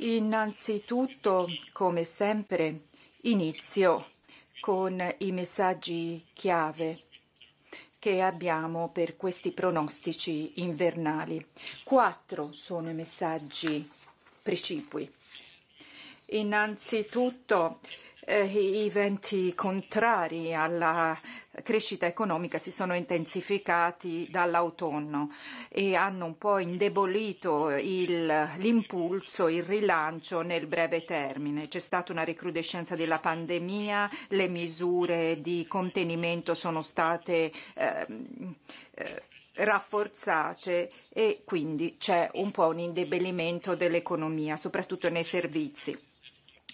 Innanzitutto, come sempre, inizio con i messaggi chiave che abbiamo per questi pronostici invernali. Quattro sono i messaggi precipui. Innanzitutto, eh, i venti contrari alla crescita economica si sono intensificati dall'autunno e hanno un po' indebolito il, l'impulso, il rilancio nel breve termine. C'è stata una recrudescenza della pandemia, le misure di contenimento sono state ehm, eh, rafforzate e quindi c'è un po' un indebolimento dell'economia, soprattutto nei servizi.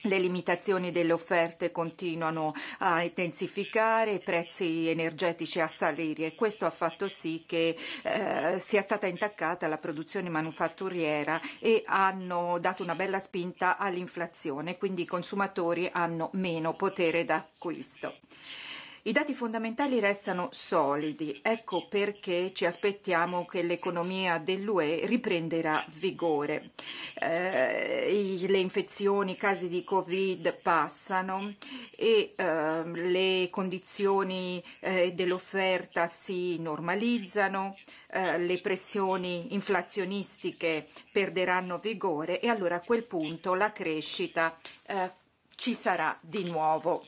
Le limitazioni delle offerte continuano a intensificare, i prezzi energetici a salire e questo ha fatto sì che eh, sia stata intaccata la produzione manufatturiera e hanno dato una bella spinta all'inflazione, quindi i consumatori hanno meno potere d'acquisto. I dati fondamentali restano solidi, ecco perché ci aspettiamo che l'economia dell'UE riprenderà vigore. Eh, le infezioni, i casi di Covid passano e eh, le condizioni eh, dell'offerta si normalizzano eh, le pressioni inflazionistiche perderanno vigore e allora a quel punto la crescita eh, ci sarà di nuovo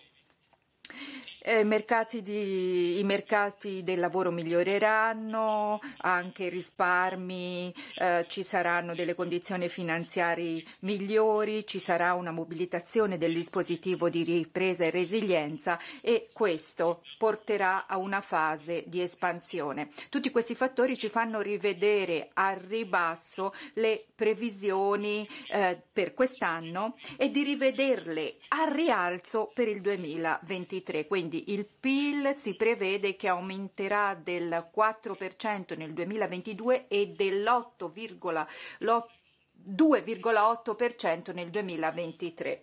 eh, mercati di, i mercati del lavoro miglioreranno, anche risparmi, eh, ci saranno delle condizioni finanziarie migliori, ci sarà una mobilitazione del dispositivo di ripresa e resilienza e questo porterà a una fase di espansione. Tutti questi fattori ci fanno rivedere al ribasso le previsioni eh, per quest'anno e di rivederle al rialzo per il 2023. Quindi quindi il PIL si prevede che aumenterà del 4% nel 2022 e dell'8,8% nel 2023.